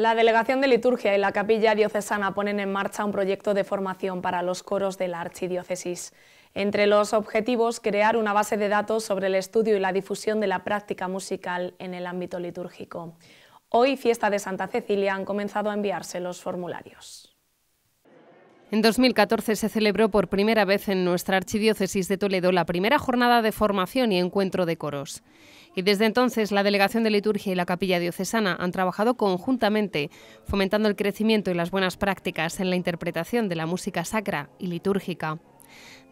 La Delegación de Liturgia y la Capilla Diocesana ponen en marcha un proyecto de formación para los coros de la Archidiócesis. Entre los objetivos, crear una base de datos sobre el estudio y la difusión de la práctica musical en el ámbito litúrgico. Hoy, fiesta de Santa Cecilia, han comenzado a enviarse los formularios. En 2014 se celebró por primera vez en nuestra Archidiócesis de Toledo la primera jornada de formación y encuentro de coros. Y desde entonces la Delegación de Liturgia y la Capilla Diocesana han trabajado conjuntamente, fomentando el crecimiento y las buenas prácticas en la interpretación de la música sacra y litúrgica.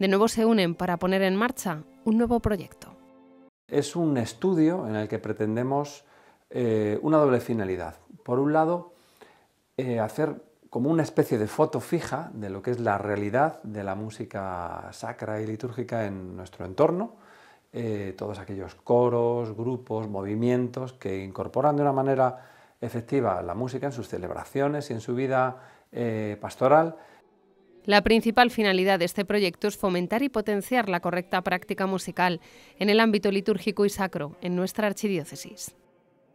De nuevo se unen para poner en marcha un nuevo proyecto. Es un estudio en el que pretendemos eh, una doble finalidad. Por un lado, eh, hacer como una especie de foto fija de lo que es la realidad de la música sacra y litúrgica en nuestro entorno, eh, todos aquellos coros, grupos, movimientos que incorporan de una manera efectiva la música en sus celebraciones y en su vida eh, pastoral. La principal finalidad de este proyecto es fomentar y potenciar la correcta práctica musical en el ámbito litúrgico y sacro en nuestra archidiócesis.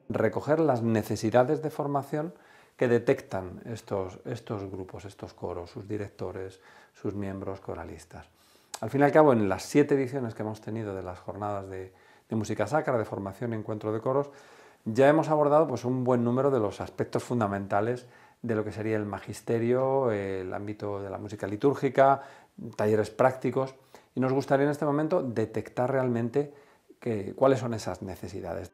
Recoger las necesidades de formación que detectan estos, estos grupos, estos coros, sus directores, sus miembros coralistas. Al fin y al cabo, en las siete ediciones que hemos tenido de las jornadas de, música sacra, de formación y encuentro de coros, ya hemos abordado pues, un buen número de los aspectos fundamentales de lo que sería el magisterio, el ámbito de la música litúrgica, talleres prácticos, y nos gustaría en este momento detectar realmente cuáles son esas necesidades.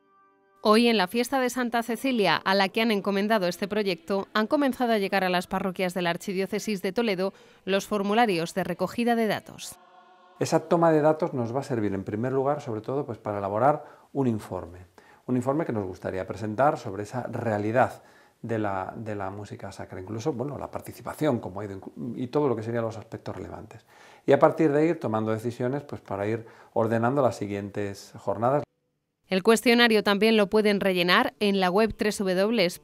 Hoy en la fiesta de Santa Cecilia, a la que han encomendado este proyecto, han comenzado a llegar a las parroquias de la Archidiócesis de Toledo los formularios de recogida de datos. Esa toma de datos nos va a servir en primer lugar, sobre todo, pues para elaborar un informe, un informe que nos gustaría presentar sobre esa realidad de la, música sacra, incluso bueno, la participación como y todo lo que serían los aspectos relevantes. Y a partir de ahí ir tomando decisiones pues, para ir ordenando las siguientes jornadas. El cuestionario también lo pueden rellenar en la web www.architoledo.org.